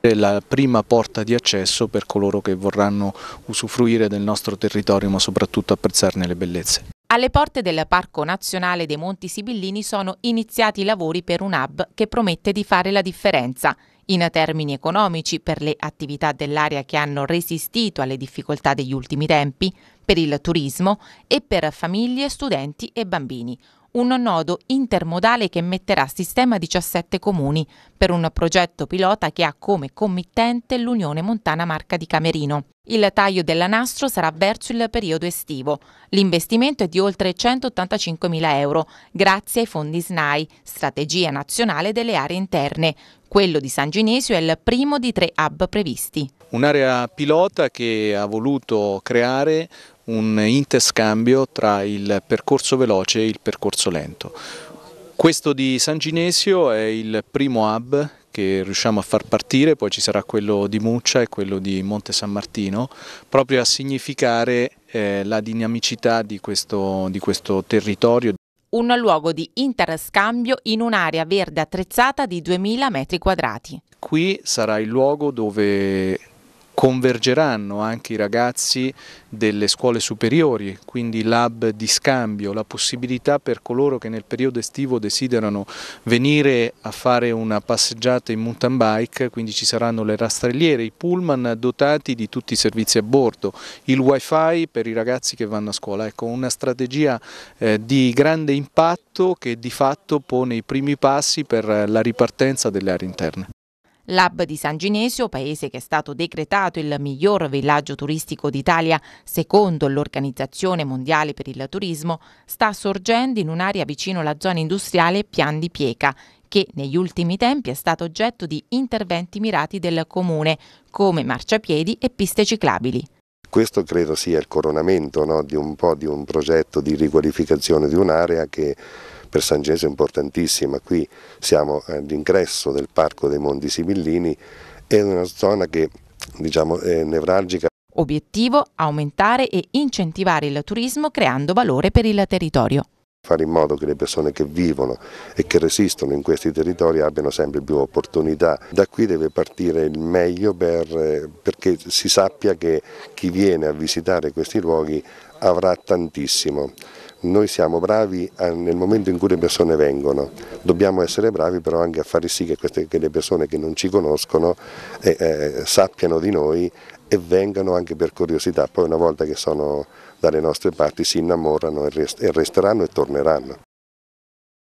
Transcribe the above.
la prima porta di accesso per coloro che vorranno usufruire del nostro territorio ma soprattutto apprezzarne le bellezze. Alle porte del Parco Nazionale dei Monti Sibillini sono iniziati i lavori per un hub che promette di fare la differenza in termini economici per le attività dell'area che hanno resistito alle difficoltà degli ultimi tempi, per il turismo e per famiglie, studenti e bambini un nodo intermodale che metterà a sistema 17 comuni per un progetto pilota che ha come committente l'Unione Montana Marca di Camerino. Il taglio della nastro sarà verso il periodo estivo. L'investimento è di oltre 185.000 euro, grazie ai fondi SNAI, Strategia Nazionale delle Aree Interne. Quello di San Ginesio è il primo di tre hub previsti. Un'area pilota che ha voluto creare un interscambio tra il percorso veloce e il percorso lento. Questo di San Ginesio è il primo hub che riusciamo a far partire, poi ci sarà quello di Muccia e quello di Monte San Martino, proprio a significare eh, la dinamicità di questo, di questo territorio. Un luogo di interscambio in un'area verde attrezzata di 2000 metri quadrati. Qui sarà il luogo dove convergeranno anche i ragazzi delle scuole superiori, quindi l'hub di scambio, la possibilità per coloro che nel periodo estivo desiderano venire a fare una passeggiata in mountain bike, quindi ci saranno le rastrelliere, i pullman dotati di tutti i servizi a bordo, il wifi per i ragazzi che vanno a scuola, ecco una strategia eh, di grande impatto che di fatto pone i primi passi per la ripartenza delle aree interne. L'hub di San Ginesio, paese che è stato decretato il miglior villaggio turistico d'Italia secondo l'Organizzazione Mondiale per il Turismo, sta sorgendo in un'area vicino alla zona industriale Pian di Pieca, che negli ultimi tempi è stato oggetto di interventi mirati del comune, come marciapiedi e piste ciclabili. Questo credo sia il coronamento no, di un po' di un progetto di riqualificazione di un'area che per San è importantissima, qui siamo all'ingresso eh, del Parco dei Monti Sibillini, è una zona che diciamo, è nevralgica. Obiettivo aumentare e incentivare il turismo creando valore per il territorio fare in modo che le persone che vivono e che resistono in questi territori abbiano sempre più opportunità. Da qui deve partire il meglio per, eh, perché si sappia che chi viene a visitare questi luoghi avrà tantissimo. Noi siamo bravi nel momento in cui le persone vengono, dobbiamo essere bravi però anche a fare sì che, queste, che le persone che non ci conoscono eh, eh, sappiano di noi e vengano anche per curiosità, poi una volta che sono dalle nostre parti si innamorano e resteranno e torneranno.